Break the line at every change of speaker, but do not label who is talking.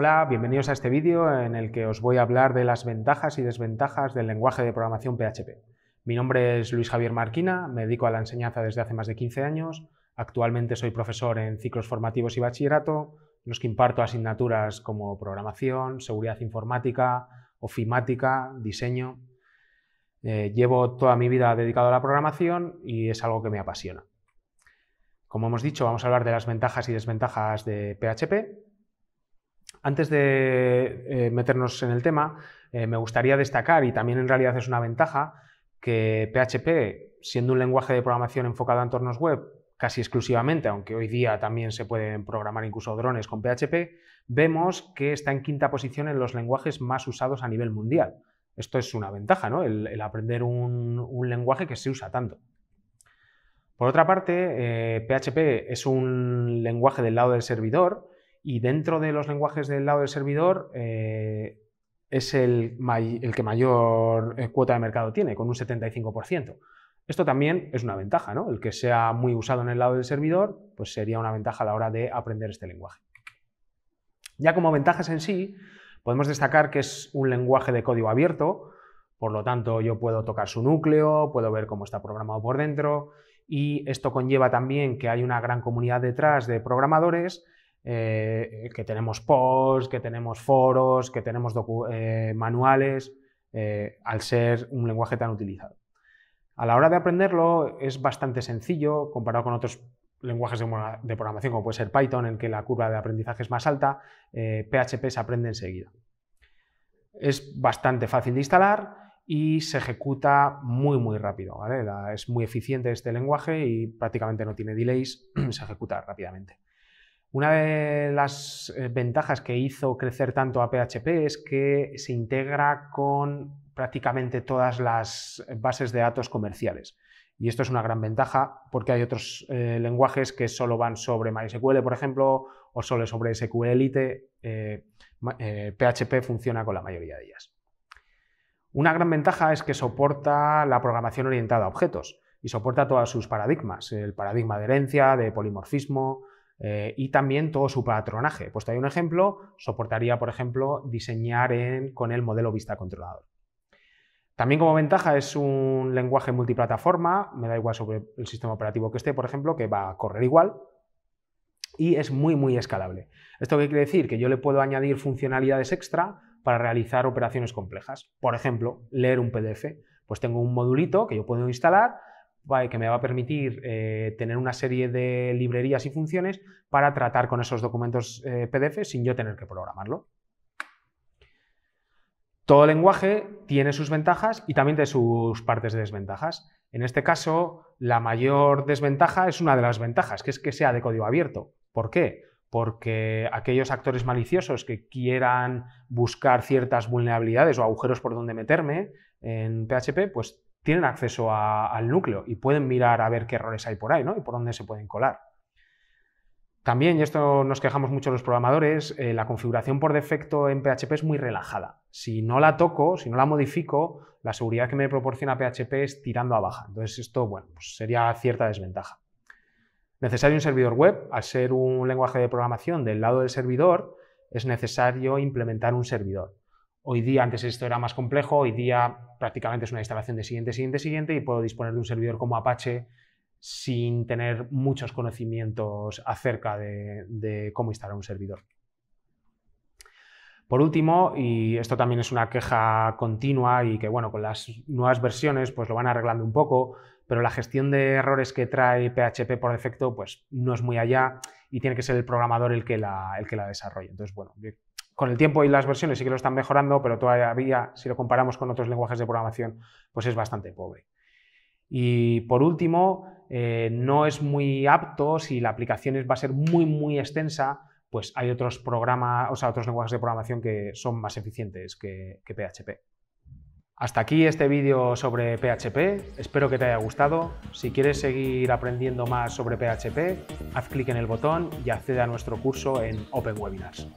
Hola, bienvenidos a este vídeo en el que os voy a hablar de las ventajas y desventajas del lenguaje de programación PHP. Mi nombre es Luis Javier Marquina, me dedico a la enseñanza desde hace más de 15 años, actualmente soy profesor en ciclos formativos y bachillerato, en los que imparto asignaturas como programación, seguridad informática, ofimática, diseño. Eh, llevo toda mi vida dedicado a la programación y es algo que me apasiona. Como hemos dicho, vamos a hablar de las ventajas y desventajas de PHP antes de eh, meternos en el tema, eh, me gustaría destacar, y también en realidad es una ventaja, que PHP, siendo un lenguaje de programación enfocado a entornos web casi exclusivamente, aunque hoy día también se pueden programar incluso drones con PHP, vemos que está en quinta posición en los lenguajes más usados a nivel mundial. Esto es una ventaja, ¿no? El, aprender un, lenguaje que se usa tanto. Por otra parte, PHP eh, es un lenguaje del lado del servidor y dentro de los lenguajes del lado del servidor eh, es el, el, que mayor eh, cuota de mercado tiene, con un 75%. Esto también es una ventaja, ¿no? El que sea muy usado en el lado del servidor, pues sería una ventaja a la hora de aprender este lenguaje. Ya como ventajas en sí, podemos destacar que es un lenguaje de código abierto, por lo tanto yo puedo tocar su núcleo, puedo ver cómo está programado por dentro, y esto conlleva también que hay una gran comunidad detrás de programadores eh, que tenemos posts, que tenemos foros, que tenemos eh, manuales, eh, al ser un lenguaje tan utilizado. A la hora de aprenderlo es bastante sencillo comparado con otros lenguajes de, programación como puede ser Python, en que la curva de aprendizaje es más alta, PHP se aprende enseguida. Es bastante fácil de instalar y se ejecuta muy muy rápido. es muy eficiente este lenguaje y prácticamente no tiene delays, se ejecuta rápidamente. Una de las eh, ventajas que hizo crecer tanto a PHP es que se integra con prácticamente todas las bases de datos comerciales. Y esto es una gran ventaja porque hay otros eh, lenguajes que solo van sobre MySQL, por ejemplo, o solo sobre SQLite. Eh, PHP funciona con la mayoría de ellas. Una gran ventaja es que soporta la programación orientada a objetos y soporta todos sus paradigmas, el paradigma de herencia, de polimorfismo, eh, y también todo su patronaje. puesto ahí un ejemplo, soportaría, por ejemplo, diseñar con el modelo vista controlador. También como ventaja es un lenguaje multiplataforma, me da igual sobre el sistema operativo que esté, por ejemplo, que va a correr igual y es muy, muy escalable. ¿Esto qué quiere decir? Que yo le puedo añadir funcionalidades extra para realizar operaciones complejas. Por ejemplo, leer un PDF. Pues tengo un modulito que yo puedo instalar que me va a permitir eh, tener una serie de librerías y funciones para tratar con esos documentos eh, PDF sin yo tener que programarlo. Todo lenguaje tiene sus ventajas y también tiene sus partes de desventajas. En este caso, la mayor desventaja es una de las ventajas, que es que sea de código abierto. ¿Por qué? Porque aquellos actores maliciosos que quieran buscar ciertas vulnerabilidades o agujeros por donde meterme en PHP, pues tienen acceso al núcleo y pueden mirar a ver qué errores hay por ahí ¿no? y por dónde se pueden colar. También, y esto nos quejamos mucho los programadores, eh, la configuración por defecto en PHP es muy relajada. Si no la toco, si no la modifico, la seguridad que me proporciona PHP es tirando a baja. Entonces esto, bueno, pues sería cierta desventaja. Necesario un servidor web. Al ser un lenguaje de programación del lado del servidor, es necesario implementar un servidor. Hoy día, antes esto era más complejo, hoy día prácticamente es una instalación de siguiente, siguiente, siguiente y puedo disponer de un servidor como Apache sin tener muchos conocimientos acerca de, cómo instalar un servidor. Por último, y esto también es una queja continua y que bueno, con las nuevas versiones pues lo van arreglando un poco, pero la gestión de errores que trae PHP por defecto pues no es muy allá y tiene que ser el programador el que la, el que la desarrolle. Entonces, bueno, con el tiempo y las versiones sí que lo están mejorando, pero todavía, si lo comparamos con otros lenguajes de programación, pues es bastante pobre. Y por último, eh, no es muy apto si la aplicación va a ser muy, muy extensa, pues hay otros programas, o sea, otros lenguajes de programación que son más eficientes que, que PHP. Hasta aquí este vídeo sobre PHP, espero que te haya gustado. Si quieres seguir aprendiendo más sobre PHP, haz clic en el botón y accede a nuestro curso en Open Webinars.